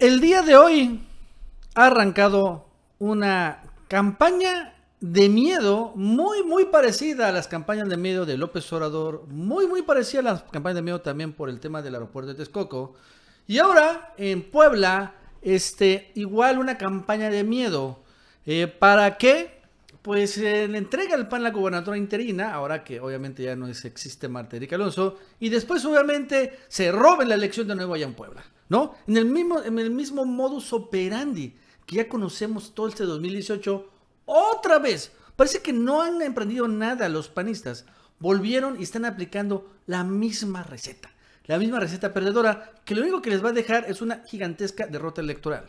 El día de hoy ha arrancado una campaña de miedo muy, muy parecida a las campañas de miedo de López Obrador, muy, muy parecida a las campañas de miedo también por el tema del aeropuerto de Texcoco. Y ahora en Puebla, este, igual una campaña de miedo. Eh, ¿Para qué? pues en eh, le entrega el pan a la gobernadora interina, ahora que obviamente ya no existe Marta Erika Alonso, y después obviamente se roben la elección de nuevo allá en Puebla, ¿no? En el mismo, en el mismo modus operandi que ya conocemos todo este 2018, otra vez. Parece que no han emprendido nada los panistas. Volvieron y están aplicando la misma receta. La misma receta perdedora que lo único que les va a dejar es una gigantesca derrota electoral.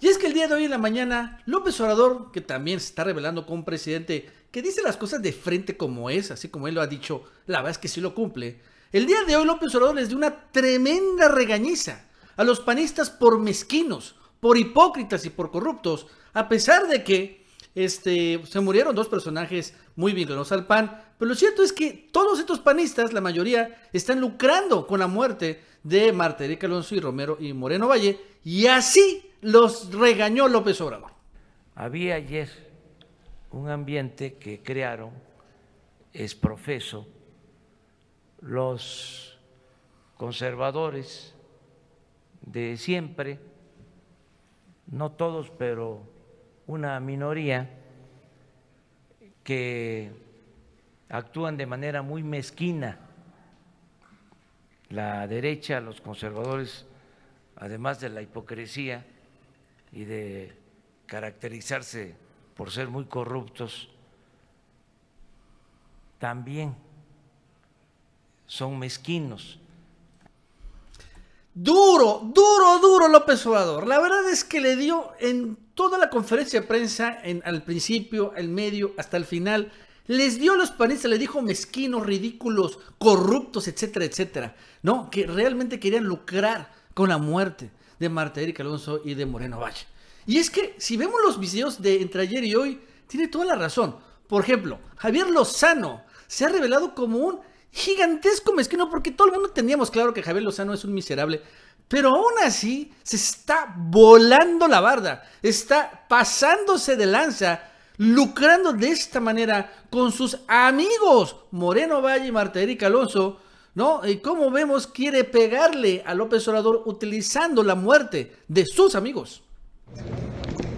Y es que el día de hoy en la mañana, López Obrador, que también se está revelando con un presidente que dice las cosas de frente como es, así como él lo ha dicho, la verdad es que sí lo cumple. El día de hoy López Obrador les dio una tremenda regañiza a los panistas por mezquinos, por hipócritas y por corruptos, a pesar de que este, se murieron dos personajes muy vinculados al PAN, pero lo cierto es que todos estos panistas, la mayoría, están lucrando con la muerte de Marta Erika Alonso y Romero y Moreno Valle, y así los regañó López Obrador. Había ayer un ambiente que crearon, es profeso, los conservadores de siempre, no todos, pero una minoría que actúan de manera muy mezquina. La derecha, los conservadores además de la hipocresía y de caracterizarse por ser muy corruptos, también son mezquinos. Duro, duro, duro López Obrador. La verdad es que le dio en toda la conferencia de prensa, en, al principio, al medio, hasta el final, les dio a los panistas, les dijo mezquinos, ridículos, corruptos, etcétera, etcétera. No, que realmente querían lucrar con la muerte de Marta Erika Alonso y de Moreno Valle. Y es que si vemos los videos de entre ayer y hoy, tiene toda la razón. Por ejemplo, Javier Lozano se ha revelado como un gigantesco mezquino porque todo el mundo teníamos claro que Javier Lozano es un miserable. Pero aún así se está volando la barda, está pasándose de lanza, lucrando de esta manera con sus amigos Moreno Valle y Marta Erika Alonso ¿no? Y como vemos, quiere pegarle a López Obrador utilizando la muerte de sus amigos.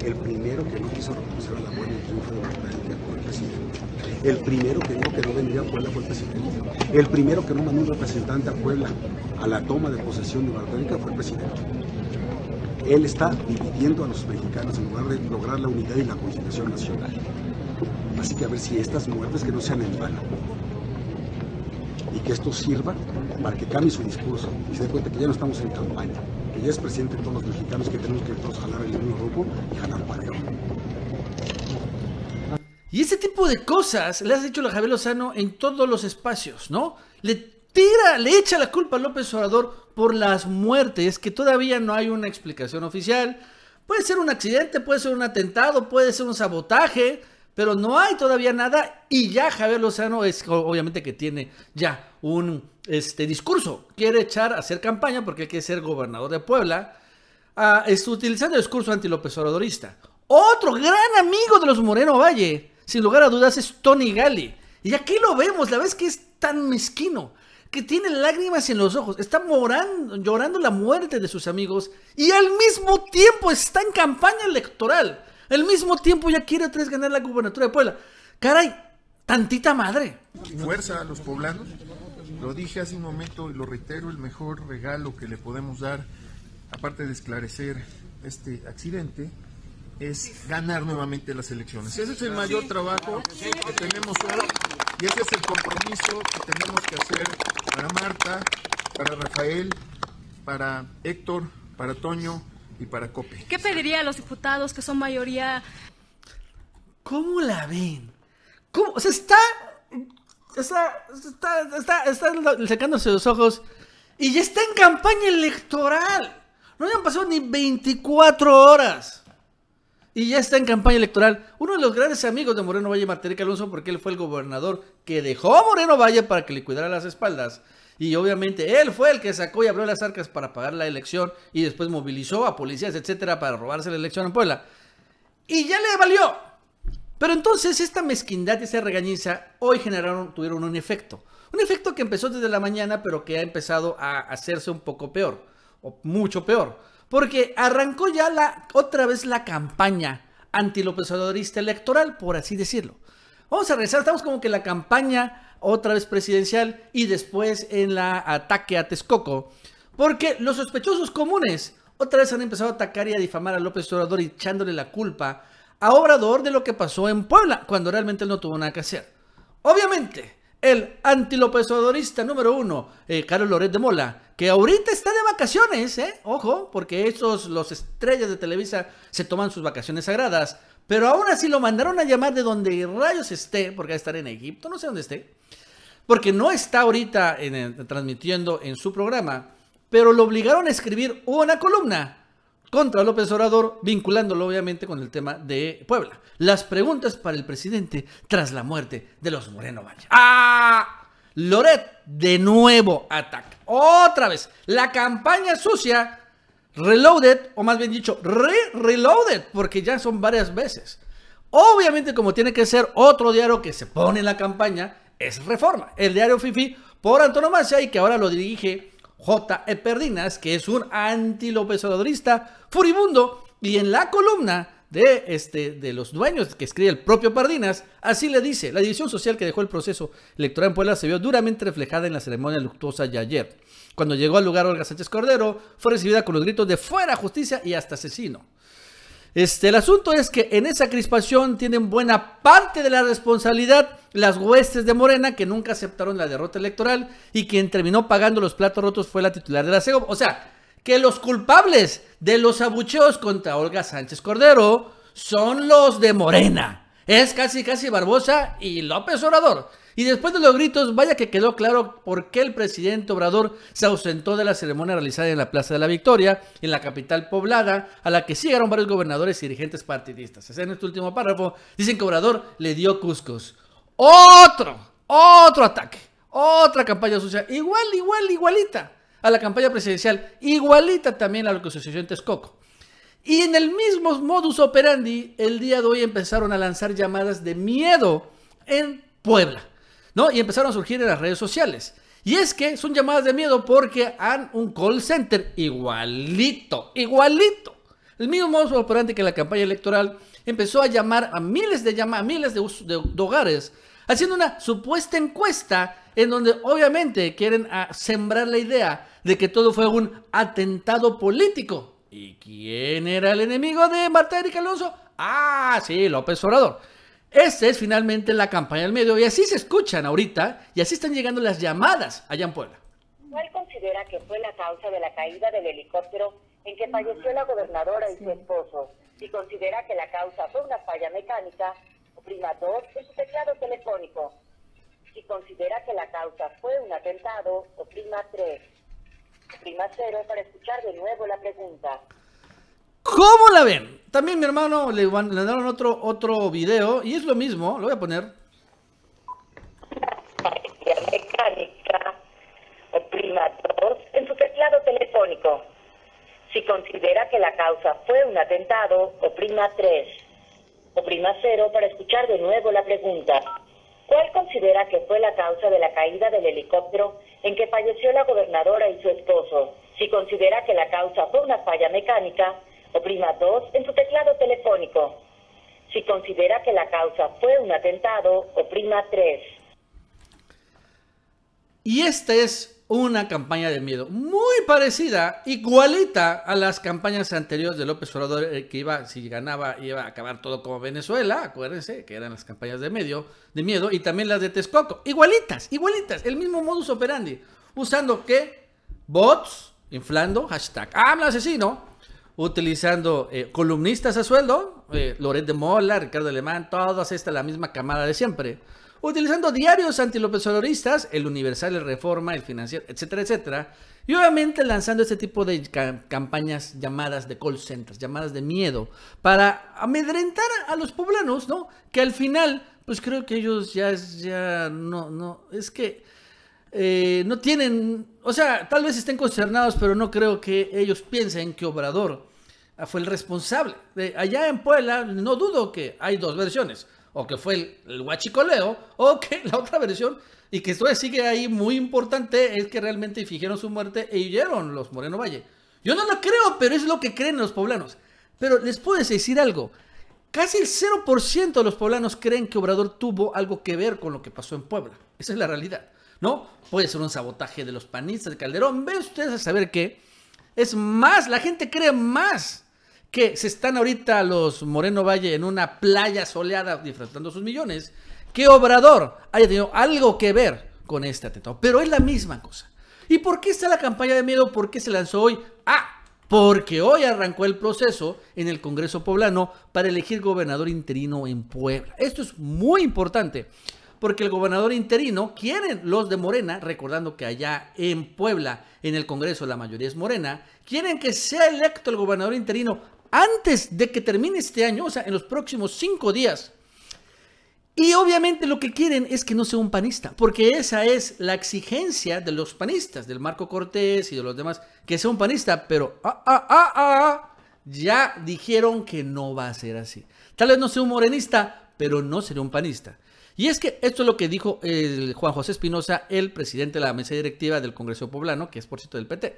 El primero que no quiso reconocer la muerte triunfo de fue el presidente. El primero que dijo que no vendría a Puebla fue el presidente. El primero que no mandó un representante a Puebla a la toma de posesión de Marta fue el presidente. Él está dividiendo a los mexicanos en lugar de lograr la unidad y la conciliación nacional. Así que a ver si estas muertes que no sean en vano que esto sirva para que cambie su discurso y se dé cuenta que ya no estamos en campaña, que ya es presidente de todos los mexicanos, que tenemos que todos jalar el mismo grupo y jalar parejo. Y ese tipo de cosas le has dicho la Javier Lozano en todos los espacios, ¿no? Le tira, le echa la culpa a López Obrador por las muertes, que todavía no hay una explicación oficial. Puede ser un accidente, puede ser un atentado, puede ser un sabotaje, pero no hay todavía nada y ya Javier Lozano es obviamente que tiene ya un este discurso, quiere echar a hacer campaña porque hay que ser gobernador de Puebla, ah, utilizando el discurso anti Otro gran amigo de los Moreno Valle, sin lugar a dudas, es Tony Gali. Y aquí lo vemos, la vez que es tan mezquino, que tiene lágrimas en los ojos, está morando, llorando la muerte de sus amigos y al mismo tiempo está en campaña electoral. El mismo tiempo ya quiere tres ganar la gubernatura de Puebla. Caray, tantita madre. Fuerza a los poblanos. Lo dije hace un momento y lo reitero, el mejor regalo que le podemos dar, aparte de esclarecer este accidente, es ganar nuevamente las elecciones. Ese es el mayor trabajo que tenemos hoy y ese es el compromiso que tenemos que hacer para Marta, para Rafael, para Héctor, para Toño, y para COPE. ¿Qué pediría a los diputados que son mayoría? ¿Cómo la ven? ¿Cómo? O sea, está. Está, está, está, está sacándose los ojos y ya está en campaña electoral. No habían han pasado ni 24 horas. Y ya está en campaña electoral. Uno de los grandes amigos de Moreno Valle, Martínez Alonso, porque él fue el gobernador que dejó a Moreno Valle para que le cuidara las espaldas, y obviamente él fue el que sacó y abrió las arcas para pagar la elección y después movilizó a policías, etcétera, para robarse la elección en Puebla. Y ya le valió. Pero entonces esta mezquindad y esta regañiza hoy generaron, tuvieron un efecto. Un efecto que empezó desde la mañana, pero que ha empezado a hacerse un poco peor, o mucho peor. Porque arrancó ya la, otra vez la campaña antilopezadorista electoral, por así decirlo. Vamos a regresar, estamos como que la campaña otra vez presidencial y después en la ataque a Texcoco, porque los sospechosos comunes otra vez han empezado a atacar y a difamar a López Obrador echándole la culpa a Obrador de lo que pasó en Puebla, cuando realmente él no tuvo nada que hacer. Obviamente, el antilópez Obradorista número uno, eh, Carlos Loret de Mola, que ahorita está de vacaciones, ¿eh? Ojo, porque esos, los estrellas de Televisa, se toman sus vacaciones sagradas. Pero aún así lo mandaron a llamar de donde rayos esté, porque va a estar en Egipto, no sé dónde esté, porque no está ahorita en transmitiendo en su programa, pero lo obligaron a escribir una columna contra López Obrador, vinculándolo obviamente con el tema de Puebla. Las preguntas para el presidente tras la muerte de los Moreno Valle. ¡Ah! Loret, de nuevo ataca. Otra vez, la campaña sucia Reloaded, o más bien dicho, re-reloaded, porque ya son varias veces. Obviamente, como tiene que ser otro diario que se pone en la campaña, es Reforma, el diario Fifi por antonomasia y que ahora lo dirige J. E. Perdinas, que es un anti López furibundo, y en la columna de, este, de los dueños que escribe el propio Pardinas, así le dice, la división social que dejó el proceso electoral en Puebla se vio duramente reflejada en la ceremonia luctuosa de ayer. Cuando llegó al lugar Olga Sánchez Cordero, fue recibida con los gritos de fuera justicia y hasta asesino. Este, el asunto es que en esa crispación tienen buena parte de la responsabilidad las huestes de Morena que nunca aceptaron la derrota electoral y quien terminó pagando los platos rotos fue la titular de la CEGOP. O sea, que los culpables de los abucheos contra Olga Sánchez Cordero son los de Morena. Es casi, casi Barbosa y López Obrador. Y después de los gritos, vaya que quedó claro por qué el presidente Obrador se ausentó de la ceremonia realizada en la Plaza de la Victoria, en la capital poblada, a la que siguieron varios gobernadores y dirigentes partidistas. En este último párrafo dicen que Obrador le dio cuscos. Otro, otro ataque, otra campaña sucia, igual, igual, igualita a la campaña presidencial, igualita también a lo que sucedió en Texcoco. Y en el mismo modus operandi, el día de hoy empezaron a lanzar llamadas de miedo en Puebla. ¿no? Y empezaron a surgir en las redes sociales. Y es que son llamadas de miedo porque han un call center igualito, igualito. El mismo modo operante que la campaña electoral empezó a llamar a miles de miles de, hogares, haciendo una supuesta encuesta en donde obviamente quieren ah, sembrar la idea de que todo fue un atentado político. ¿Y quién era el enemigo de Marta Erika Alonso? Ah, sí, López Obrador. Esta es finalmente la campaña del medio y así se escuchan ahorita y así están llegando las llamadas allá en Puebla. ¿Cuál considera que fue la causa de la caída del helicóptero en que falleció la gobernadora y su esposo? Si considera que la causa fue una falla mecánica, prima de su teclado telefónico. Si considera que la causa fue un atentado, o prima 3. prima 0 para escuchar de nuevo la pregunta. ¿Cómo la ven? También mi hermano le, dieron otro, otro video y es lo mismo, lo voy a poner. mecánica oprima eh, 2 en su teclado telefónico. Si considera que la causa fue un atentado, oprima 3. Oprima 0 para escuchar de nuevo la pregunta. ¿Cuál considera que fue la causa de la caída del helicóptero en que falleció la gobernadora y su esposo? Si considera que la causa fue una falla mecánica, Oprima 2 en su teclado telefónico. Si considera que la causa fue un atentado, oprima 3. Y esta es una campaña de miedo muy parecida, igualita a las campañas anteriores de López Obrador, eh, que iba, si ganaba, iba a acabar todo como Venezuela, acuérdense, que eran las campañas de, medio, de miedo, y también las de Texcoco, igualitas, igualitas, el mismo modus operandi, usando que bots, inflando, hashtag, habla ah, asesino, utilizando eh, columnistas a sueldo, eh, Loret de Mola, Ricardo Alemán, todas esta la misma camada de siempre. Utilizando diarios antilópezoristas, el Universal, el Reforma, el Financiero, etcétera, etcétera. Y obviamente lanzando este tipo de campañas llamadas de call centers, llamadas de miedo, para amedrentar a los poblanos, ¿no? Que al final, pues creo que ellos ya, ya no, no, es que eh, no tienen, o sea, tal vez estén concernados, pero no creo que ellos piensen que Obrador ah, fue el responsable. allá en Puebla, no dudo que hay dos versiones, o que fue el, huachicoleo, o que la otra versión, y que esto sigue ahí muy importante, es que realmente fingieron su muerte e huyeron los Moreno Valle. Yo no lo creo, pero es lo que creen los poblanos. Pero les puedo decir algo. Casi el 0% de los poblanos creen que Obrador tuvo algo que ver con lo que pasó en Puebla. Esa es la realidad. ¿no? Puede ser un sabotaje de los panistas de Calderón. Ve ustedes a saber que es más, la gente cree más que se están ahorita los Moreno Valle en una playa soleada disfrutando sus millones, que Obrador haya tenido algo que ver con este atentado. Pero es la misma cosa. ¿Y por qué está la campaña de miedo? ¿Por qué se lanzó hoy? Ah, porque hoy arrancó el proceso en el Congreso Poblano para elegir gobernador interino en Puebla. Esto es muy importante, porque el gobernador interino quieren los de Morena, recordando que allá en Puebla, en el Congreso, la mayoría es Morena, quieren que sea electo el gobernador interino antes de que termine este año, o sea, en los próximos cinco días. Y obviamente lo que quieren es que no sea un panista, porque esa es la exigencia de los panistas, del Marco Cortés y de los demás, que sea un panista, pero ah, ah, ah, ya dijeron que no va a ser así. Tal vez no sea un morenista, pero no sería un panista. Y es que esto es lo que dijo el eh, Juan José Espinosa, el presidente de la mesa directiva del Congreso Poblano, que es por cierto del PT.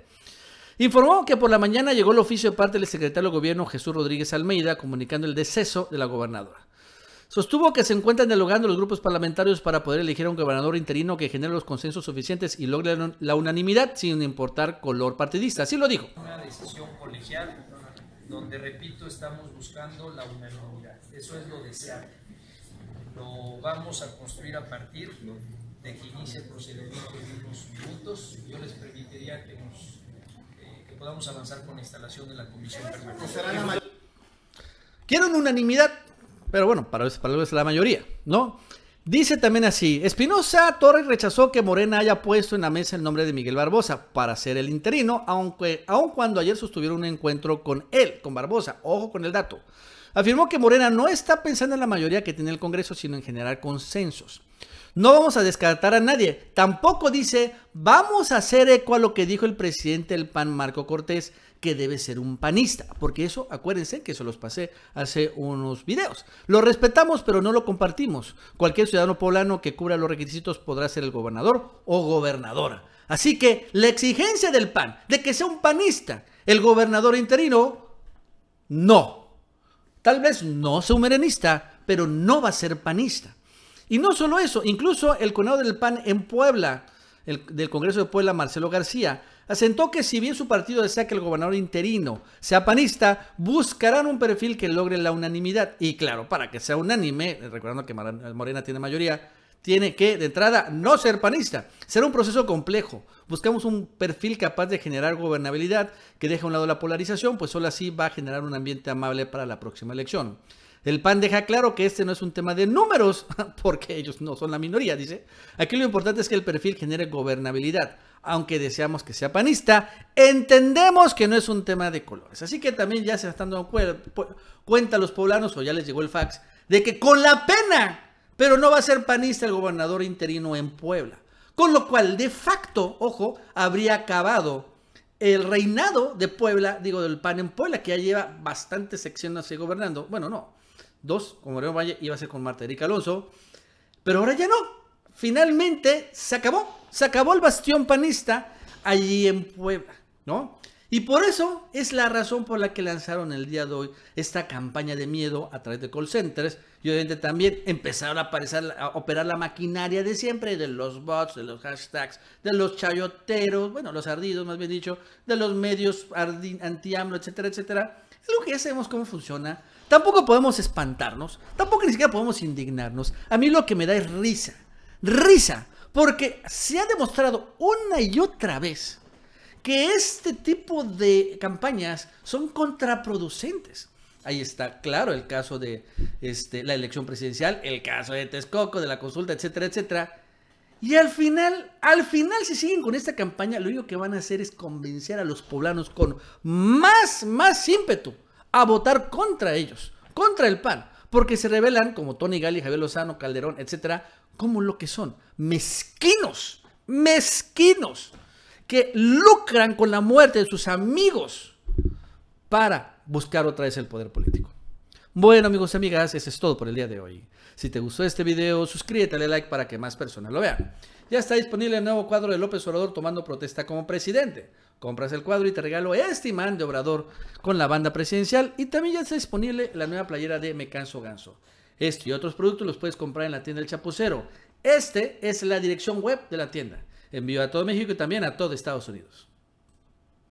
Informó que por la mañana llegó el oficio de parte del secretario de Gobierno Jesús Rodríguez Almeida comunicando el deceso de la gobernadora. Sostuvo que se encuentran dialogando los grupos parlamentarios para poder elegir a un gobernador interino que genere los consensos suficientes y logre la unanimidad sin importar color partidista. Así lo dijo. Una decisión colegial donde, repito, estamos buscando la unanimidad. Eso es lo deseable lo vamos a construir a partir de que inicie el procedimiento de unos minutos. Yo les permitiría que, eh, podamos avanzar con la instalación de la comisión permanente. Quieren unanimidad, pero bueno, para eso, para es la mayoría, ¿no? Dice también así, Espinosa Torres rechazó que Morena haya puesto en la mesa el nombre de Miguel Barbosa para ser el interino, aunque, aun cuando ayer sostuvieron un encuentro con él, con Barbosa. Ojo con el dato afirmó que Morena no está pensando en la mayoría que tiene el Congreso, sino en generar consensos. No vamos a descartar a nadie. Tampoco dice, vamos a hacer eco a lo que dijo el presidente del PAN, Marco Cortés, que debe ser un panista. Porque eso, acuérdense que se los pasé hace unos videos. Lo respetamos, pero no lo compartimos. Cualquier ciudadano poblano que cubra los requisitos podrá ser el gobernador o gobernadora. Así que la exigencia del PAN, de que sea un panista, el gobernador interino, no. Tal vez no sea un merenista, pero no va a ser panista. Y no solo eso, incluso el conado del PAN en Puebla, el, del Congreso de Puebla, Marcelo García, asentó que si bien su partido desea que el gobernador interino sea panista, buscarán un perfil que logre la unanimidad. Y claro, para que sea unánime, recordando que Morena tiene mayoría, tiene que, de entrada, no ser panista. Será un proceso complejo. Buscamos un perfil capaz de generar gobernabilidad que deje a un lado la polarización, pues solo así va a generar un ambiente amable para la próxima elección. El PAN deja claro que este no es un tema de números, porque ellos no son la minoría, dice. Aquí lo importante es que el perfil genere gobernabilidad. Aunque deseamos que sea panista, entendemos que no es un tema de colores. Así que también ya se están dando cuenta los poblanos, o ya les llegó el fax, de que con la pena pero no va a ser panista el gobernador interino en Puebla. Con lo cual, de facto, ojo, habría acabado el reinado de Puebla, digo, del PAN en Puebla, que ya lleva bastantes secciones así gobernando. Bueno, no, dos, con Moreno Valle iba a ser con Marta Erika Alonso, pero ahora ya no. Finalmente se acabó, se acabó el bastión panista allí en Puebla, ¿no? Y por eso es la razón por la que lanzaron el día de hoy esta campaña de miedo a través de call centers. Y obviamente también empezaron a, a operar la maquinaria de siempre, de los bots, de los hashtags, de los chayoteros, bueno, los ardidos más bien dicho, de los medios anti-AMLO, etcétera, etcétera. Es lo que ya sabemos cómo funciona. Tampoco podemos espantarnos, tampoco ni siquiera podemos indignarnos. A mí lo que me da es risa, risa, porque se ha demostrado una y otra vez que este tipo de campañas son contraproducentes. Ahí está, claro, el caso de este, la elección presidencial, el caso de Texcoco, de la consulta, etcétera, etcétera. Y al final, al final, si siguen con esta campaña, lo único que van a hacer es convencer a los poblanos con más, más ímpetu a votar contra ellos, contra el PAN, porque se revelan, como Tony Gali, Javier Lozano, Calderón, etcétera, como lo que son, mezquinos, mezquinos que lucran con la muerte de sus amigos para buscar otra vez el poder político. Bueno amigos y amigas, eso es todo por el día de hoy. Si te gustó este video, suscríbete, dale like para que más personas lo vean. Ya está disponible el nuevo cuadro de López Obrador tomando protesta como presidente. Compras el cuadro y te regalo este imán de Obrador con la banda presidencial y también ya está disponible la nueva playera de Me Canso Ganso. Esto y otros productos los puedes comprar en la tienda El Chapucero. Este es la dirección web de la tienda envió a todo México y también a todo Estados Unidos.